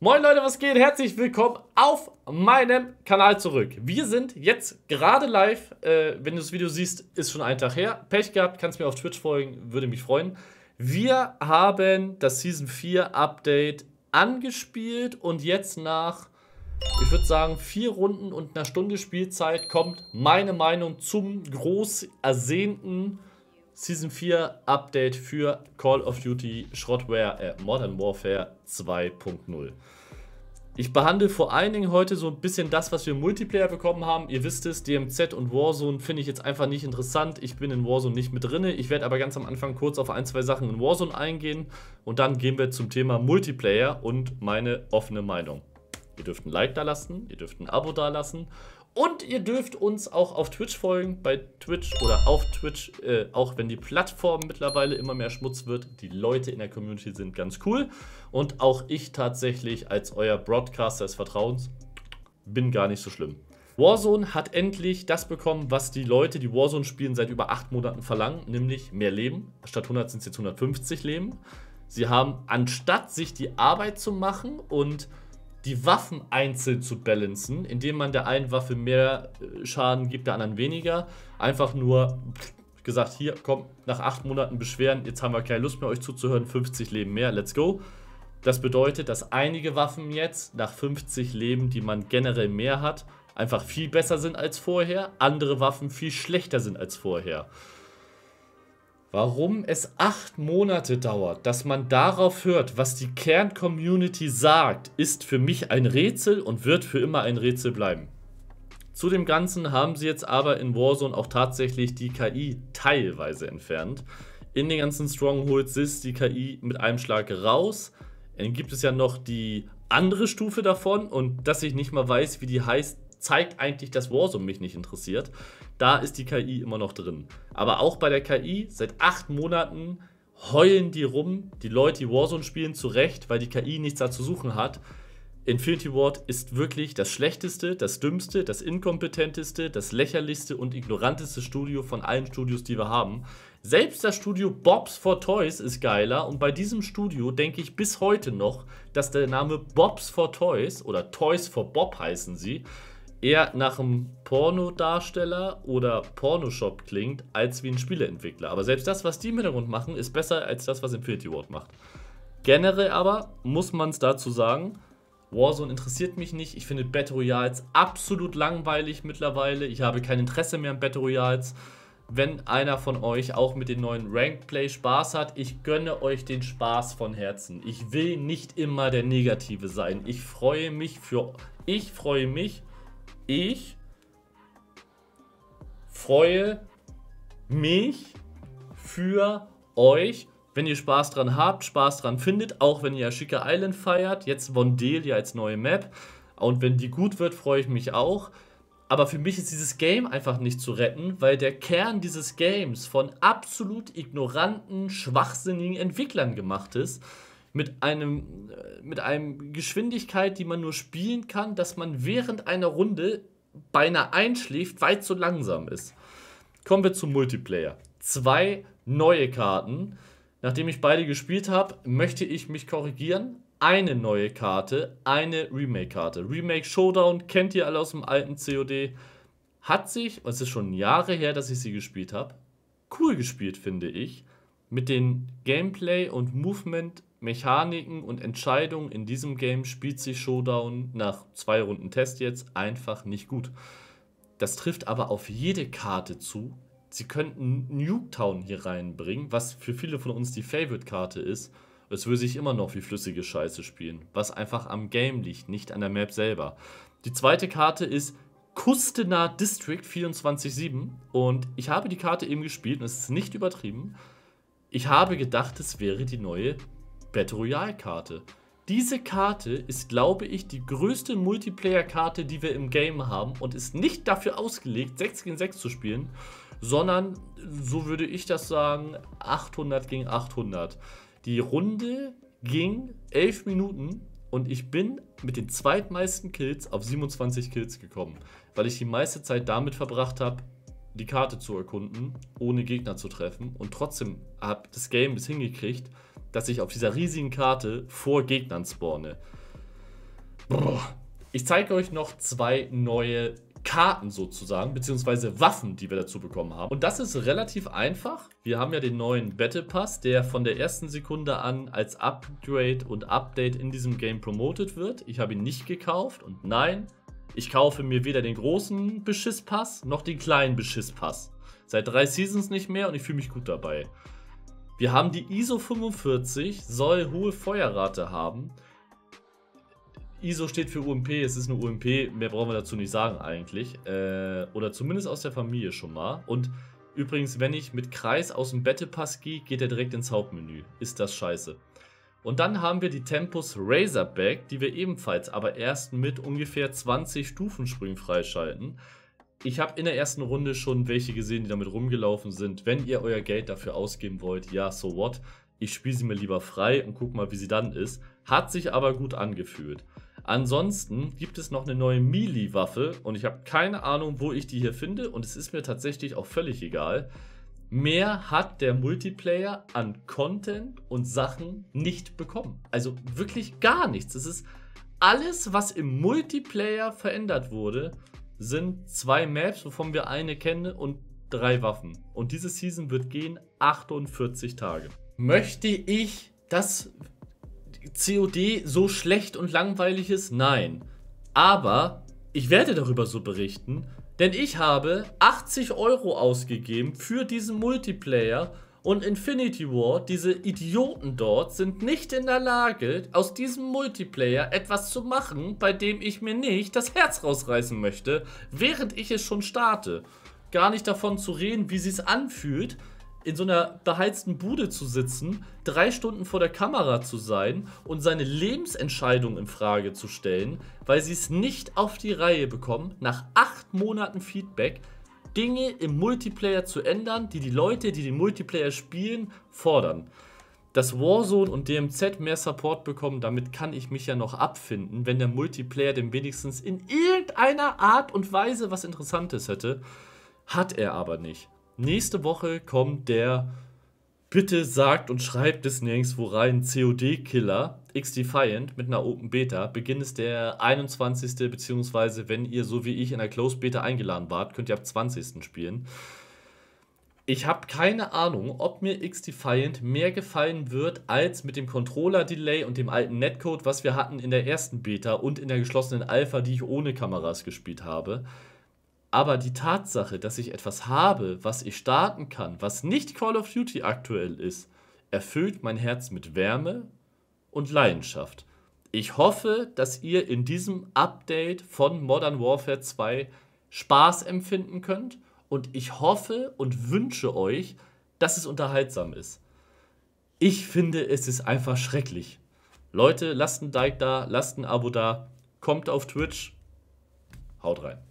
Moin Leute, was geht? Herzlich willkommen auf meinem Kanal zurück. Wir sind jetzt gerade live. Äh, wenn du das Video siehst, ist schon ein Tag her. Pech gehabt, kannst mir auf Twitch folgen, würde mich freuen. Wir haben das Season 4 Update angespielt und jetzt nach, ich würde sagen, vier Runden und einer Stunde Spielzeit kommt meine Meinung zum groß ersehnten Season 4 Update für Call of Duty Schrottware äh, Modern Warfare 2.0. Ich behandle vor allen Dingen heute so ein bisschen das, was wir im Multiplayer bekommen haben. Ihr wisst es, DMZ und Warzone finde ich jetzt einfach nicht interessant. Ich bin in Warzone nicht mit drin. Ich werde aber ganz am Anfang kurz auf ein, zwei Sachen in Warzone eingehen und dann gehen wir zum Thema Multiplayer und meine offene Meinung. Ihr dürft ein Like da lassen, ihr dürft ein Abo da lassen und ihr dürft uns auch auf Twitch folgen, bei Twitch oder auf Twitch, äh, auch wenn die Plattform mittlerweile immer mehr Schmutz wird. Die Leute in der Community sind ganz cool. Und auch ich tatsächlich als euer Broadcaster des Vertrauens bin gar nicht so schlimm. Warzone hat endlich das bekommen, was die Leute, die Warzone spielen, seit über acht Monaten verlangen, nämlich mehr Leben. Statt 100 sind es jetzt 150 Leben. Sie haben, anstatt sich die Arbeit zu machen und die Waffen einzeln zu balancen, indem man der einen Waffe mehr äh, Schaden gibt, der anderen weniger. Einfach nur gesagt, hier, komm, nach acht Monaten Beschweren, jetzt haben wir keine Lust mehr, euch zuzuhören, 50 Leben mehr, let's go. Das bedeutet, dass einige Waffen jetzt nach 50 Leben, die man generell mehr hat, einfach viel besser sind als vorher, andere Waffen viel schlechter sind als vorher warum es acht Monate dauert, dass man darauf hört, was die Kerncommunity sagt, ist für mich ein Rätsel und wird für immer ein Rätsel bleiben. Zu dem Ganzen haben sie jetzt aber in Warzone auch tatsächlich die KI teilweise entfernt. In den ganzen Strongholds ist die KI mit einem Schlag raus. Dann gibt es ja noch die andere Stufe davon und dass ich nicht mal weiß, wie die heißt, zeigt eigentlich, dass Warzone mich nicht interessiert. Da ist die KI immer noch drin. Aber auch bei der KI, seit acht Monaten heulen die rum, die Leute, die Warzone spielen, zurecht, weil die KI nichts da zu suchen hat. Infinity Ward ist wirklich das schlechteste, das dümmste, das inkompetenteste, das lächerlichste und ignoranteste Studio von allen Studios, die wir haben. Selbst das Studio Bobs for Toys ist geiler und bei diesem Studio denke ich bis heute noch, dass der Name Bobs for Toys oder Toys for Bob heißen sie, eher nach einem Pornodarsteller oder Pornoshop klingt, als wie ein Spieleentwickler. Aber selbst das, was die im Hintergrund machen, ist besser als das, was Infinity Ward macht. Generell aber muss man es dazu sagen, Warzone interessiert mich nicht. Ich finde Battle Royals absolut langweilig mittlerweile. Ich habe kein Interesse mehr an Battle Royals. Wenn einer von euch auch mit den neuen Ranked Play Spaß hat, ich gönne euch den Spaß von Herzen. Ich will nicht immer der Negative sein. Ich freue mich für ich freue mich ich freue mich für euch, wenn ihr Spaß dran habt, Spaß dran findet, auch wenn ihr Shika Island feiert, jetzt Vondelia als neue Map. Und wenn die gut wird, freue ich mich auch. Aber für mich ist dieses Game einfach nicht zu retten, weil der Kern dieses Games von absolut ignoranten, schwachsinnigen Entwicklern gemacht ist mit einem äh, mit einem Geschwindigkeit, die man nur spielen kann, dass man während einer Runde beinahe einschläft, weil es so langsam ist. Kommen wir zum Multiplayer. Zwei neue Karten. Nachdem ich beide gespielt habe, möchte ich mich korrigieren. Eine neue Karte, eine Remake-Karte. Remake Showdown kennt ihr alle aus dem alten COD. Hat sich, es ist schon Jahre her, dass ich sie gespielt habe, cool gespielt, finde ich. Mit den Gameplay- und Movement- Mechaniken und Entscheidungen in diesem Game spielt sich Showdown nach zwei Runden Test jetzt einfach nicht gut. Das trifft aber auf jede Karte zu. Sie könnten Nuketown hier reinbringen, was für viele von uns die Favorite-Karte ist. Es würde sich immer noch wie flüssige Scheiße spielen, was einfach am Game liegt, nicht an der Map selber. Die zweite Karte ist Kustena District 24-7 und ich habe die Karte eben gespielt und es ist nicht übertrieben. Ich habe gedacht, es wäre die neue Battle Royale Karte. Diese Karte ist, glaube ich, die größte Multiplayer-Karte, die wir im Game haben und ist nicht dafür ausgelegt, 6 gegen 6 zu spielen, sondern, so würde ich das sagen, 800 gegen 800. Die Runde ging 11 Minuten und ich bin mit den zweitmeisten Kills auf 27 Kills gekommen, weil ich die meiste Zeit damit verbracht habe, die Karte zu erkunden, ohne Gegner zu treffen und trotzdem habe das Game es hingekriegt, dass ich auf dieser riesigen Karte vor Gegnern spawne. Brr. Ich zeige euch noch zwei neue Karten sozusagen, beziehungsweise Waffen, die wir dazu bekommen haben. Und das ist relativ einfach. Wir haben ja den neuen Battle Pass, der von der ersten Sekunde an als Upgrade und Update in diesem Game promotet wird. Ich habe ihn nicht gekauft und nein, ich kaufe mir weder den großen Beschisspass noch den kleinen Beschisspass. Seit drei Seasons nicht mehr und ich fühle mich gut dabei. Wir haben die ISO 45, soll hohe Feuerrate haben. ISO steht für UMP, es ist eine UMP, mehr brauchen wir dazu nicht sagen eigentlich. Äh, oder zumindest aus der Familie schon mal. Und übrigens, wenn ich mit Kreis aus dem Bettepass gehe, geht er direkt ins Hauptmenü. Ist das scheiße. Und dann haben wir die Tempus Razorback, die wir ebenfalls aber erst mit ungefähr 20 Stufensprüngen freischalten. Ich habe in der ersten Runde schon welche gesehen, die damit rumgelaufen sind. Wenn ihr euer Geld dafür ausgeben wollt, ja, so what. Ich spiele sie mir lieber frei und guck mal, wie sie dann ist. Hat sich aber gut angefühlt. Ansonsten gibt es noch eine neue Melee-Waffe und ich habe keine Ahnung, wo ich die hier finde und es ist mir tatsächlich auch völlig egal. Mehr hat der Multiplayer an Content und Sachen nicht bekommen. Also wirklich gar nichts. Es ist alles, was im Multiplayer verändert wurde, sind zwei Maps, wovon wir eine kennen und drei Waffen. Und diese Season wird gehen 48 Tage. Möchte ich, dass COD so schlecht und langweilig ist? Nein. Aber ich werde darüber so berichten, denn ich habe 80 Euro ausgegeben für diesen Multiplayer und Infinity War, diese Idioten dort, sind nicht in der Lage, aus diesem Multiplayer etwas zu machen, bei dem ich mir nicht das Herz rausreißen möchte, während ich es schon starte. Gar nicht davon zu reden, wie sie es anfühlt, in so einer beheizten Bude zu sitzen, drei Stunden vor der Kamera zu sein und seine Lebensentscheidung in Frage zu stellen, weil sie es nicht auf die Reihe bekommen, nach acht Monaten Feedback Dinge im Multiplayer zu ändern, die die Leute, die den Multiplayer spielen, fordern. Dass Warzone und DMZ mehr Support bekommen, damit kann ich mich ja noch abfinden, wenn der Multiplayer dem wenigstens in irgendeiner Art und Weise was Interessantes hätte. Hat er aber nicht. Nächste Woche kommt der Bitte sagt und schreibt es nirgendwo rein, COD-Killer, X-Defiant mit einer Open Beta. Beginn ist der 21. beziehungsweise wenn ihr so wie ich in der Closed Beta eingeladen wart, könnt ihr ab 20. spielen. Ich habe keine Ahnung, ob mir X-Defiant mehr gefallen wird als mit dem Controller-Delay und dem alten Netcode, was wir hatten in der ersten Beta und in der geschlossenen Alpha, die ich ohne Kameras gespielt habe. Aber die Tatsache, dass ich etwas habe, was ich starten kann, was nicht Call of Duty aktuell ist, erfüllt mein Herz mit Wärme und Leidenschaft. Ich hoffe, dass ihr in diesem Update von Modern Warfare 2 Spaß empfinden könnt und ich hoffe und wünsche euch, dass es unterhaltsam ist. Ich finde, es ist einfach schrecklich. Leute, lasst ein Like da, lasst ein Abo da, kommt auf Twitch, haut rein.